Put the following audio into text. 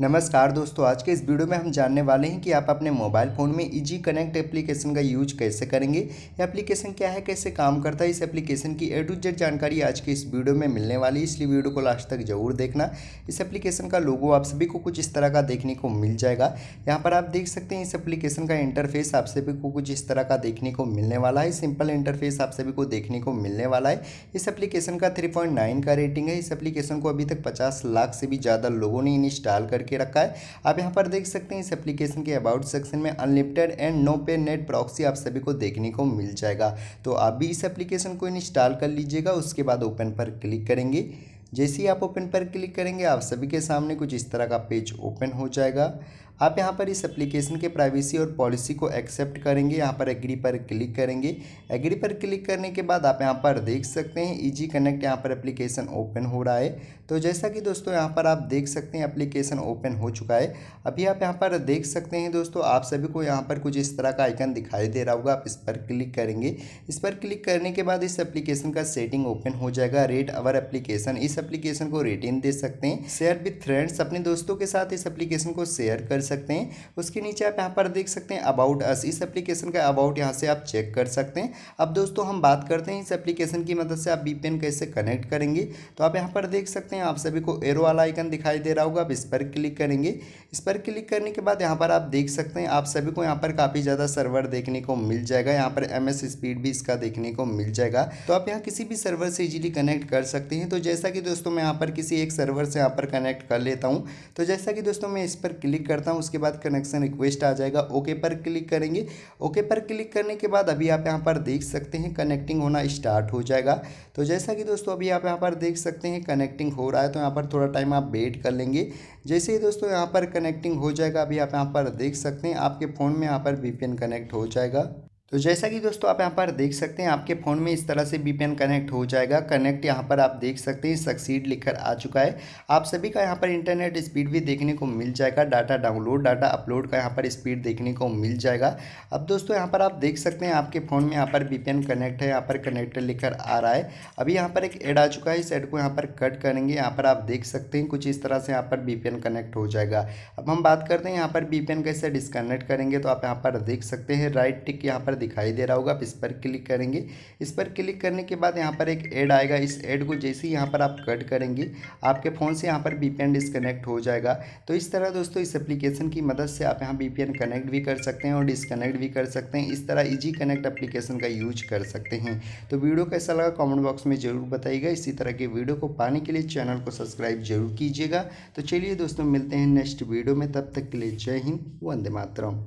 नमस्कार दोस्तों आज के इस वीडियो में हम जानने वाले हैं कि आप अपने मोबाइल फ़ोन में इजी कनेक्ट एप्लीकेशन का यूज कैसे करेंगे ये एप्लीकेशन क्या है कैसे काम करता है इस एप्लीकेशन की ए टू जेड जानकारी आज के इस वीडियो में मिलने वाली है इसलिए वीडियो को लास्ट तक जरूर देखना इस एप्लीकेशन का लोगो आप सभी को कुछ इस तरह का देखने को मिल जाएगा यहाँ पर आप देख सकते हैं इस एप्लीकेशन का इंटरफेस आप सभी को कुछ इस तरह का देखने को मिलने वाला है सिंपल इंटरफेस आप सभी को देखने को मिलने वाला है इस एप्लीकेशन का थ्री का रेटिंग है इस एप्लीकेशन को अभी तक पचास लाख से भी ज़्यादा लोगों ने इंस्टॉल कर करके रखा है आप यहाँ पर देख सकते हैं इस एप्लीकेशन के अबाउट सेक्शन में unlimited and no pay net proxy आप सभी को देखने को मिल जाएगा तो आप भी इस एप्लीकेशन को इंस्टॉल कर लीजिएगा उसके बाद ओपन पर क्लिक करेंगे जैसे ही आप ओपन पर क्लिक करेंगे आप सभी के सामने कुछ इस तरह का पेज ओपन हो जाएगा आप यहाँ पर इस एप्लीकेशन के प्राइवेसी और पॉलिसी को एक्सेप्ट करेंगे यहाँ पर एग्री पर क्लिक करेंगे एग्री पर क्लिक करने के बाद आप यहाँ पर देख सकते हैं ईजी कनेक्ट यहाँ पर एप्लीकेशन ओपन हो रहा है तो जैसा कि दोस्तों यहाँ पर आप देख सकते हैं एप्लीकेशन ओपन हो चुका है अभी आप यहाँ पर देख सकते हैं दोस्तों आप सभी को यहाँ पर कुछ इस तरह का आइकन दिखाई दे रहा होगा आप इस पर क्लिक करेंगे इस पर क्लिक करने के बाद इस एप्लीकेशन का सेटिंग ओपन हो जाएगा रेट अवर एप्लीकेशन इस एप्लीकेशन को रेटिंग दे सकते हैं शेयर विथ फ्रेंड्स अपने दोस्तों के साथ इस एप्लीकेशन को शेयर कर सकते हैं उसके नीचे आप यहाँ पर देख सकते हैं अबाउट अस इस एप्लीकेशन का अबाउट यहाँ से आप चेक कर सकते हैं अब दोस्तों हम बात करते हैं इस एप्लीकेशन की मदद से आप बीपीएन कैसे कनेक्ट करेंगे तो आप यहाँ पर देख सकते हैं आप सभी को एरो वाला आइकन दिखाई दे रहा होगा आप इस पर क्लिक करेंगे इस पर क्लिक करने के बाद यहाँ पर आप देख सकते हैं आप सभी को यहाँ पर काफ़ी ज़्यादा सर्वर देखने को मिल जाएगा यहाँ पर एम स्पीड भी इसका देखने को मिल जाएगा तो आप यहाँ किसी भी सर्वर से इजीली कनेक्ट कर सकते हैं तो जैसा कि दोस्तों मैं यहाँ पर किसी एक सर्वर से यहाँ पर कनेक्ट कर लेता हूँ तो जैसा कि दोस्तों मैं इस पर क्लिक करता हूँ हूँ उसके बाद कनेक्शन रिक्वेस्ट आ जाएगा ओके पर क्लिक करेंगे ओके पर क्लिक करने के बाद अभी आप यहाँ पर देख सकते हैं कनेक्टिंग होना स्टार्ट हो जाएगा तो जैसा कि दोस्तों अभी आप यहाँ पर देख सकते हैं कनेक्टिंग हो रहा है तो यहाँ पर थोड़ा टाइम आप वेट कर लेंगे जैसे ही दोस्तों यहाँ पर कनेक्टिंग हो जाएगा अभी आप यहाँ पर देख सकते हैं आपके फ़ोन में यहाँ पर वी कनेक्ट हो जाएगा तो जैसा कि दोस्तों आप यहाँ पर देख सकते हैं आपके फ़ोन में इस तरह से वीपीएन कनेक्ट हो जाएगा कनेक्ट यहाँ पर आप देख सकते हैं सक्सीड लिखकर आ चुका है आप सभी का यहाँ पर इंटरनेट स्पीड भी देखने को मिल जाएगा डाटा डाउनलोड डाटा अपलोड का यहाँ पर स्पीड देखने को मिल जाएगा अब दोस्तों यहाँ पर आप देख सकते हैं आपके फ़ोन में यहाँ पर वी कनेक्ट है यहाँ पर कनेक्ट लिखकर आ रहा है अभी यहाँ पर एक एड आ चुका है इस एड को यहाँ पर कट करेंगे यहाँ पर आप देख सकते हैं कुछ इस तरह से यहाँ पर वी कनेक्ट हो जाएगा अब हम बात करते हैं यहाँ पर वी कैसे डिसकनेक्ट करेंगे तो आप यहाँ पर देख सकते हैं राइट टिक यहाँ पर दिखाई दे रहा होगा आप इस पर क्लिक करेंगे इस पर क्लिक करने के बाद यहाँ पर एक ऐड आएगा इस ऐड को जैसे ही यहाँ पर आप कट करेंगे आपके फ़ोन से यहाँ पर बी डिस्कनेक्ट हो जाएगा तो इस तरह दोस्तों इस एप्लीकेशन की मदद से आप यहाँ बी कनेक्ट भी कर सकते हैं और डिसकनेक्ट भी कर सकते हैं इस तरह ईजी कनेक्ट एप्लीकेशन का यूज कर सकते हैं तो वीडियो कैसा लगा कॉमेंट बॉक्स में ज़रूर बताइएगा इसी तरह के वीडियो को पाने के लिए चैनल को सब्सक्राइब जरूर कीजिएगा तो चलिए दोस्तों मिलते हैं नेक्स्ट वीडियो में तब तक के लिए जय हिंद वंदे मातरम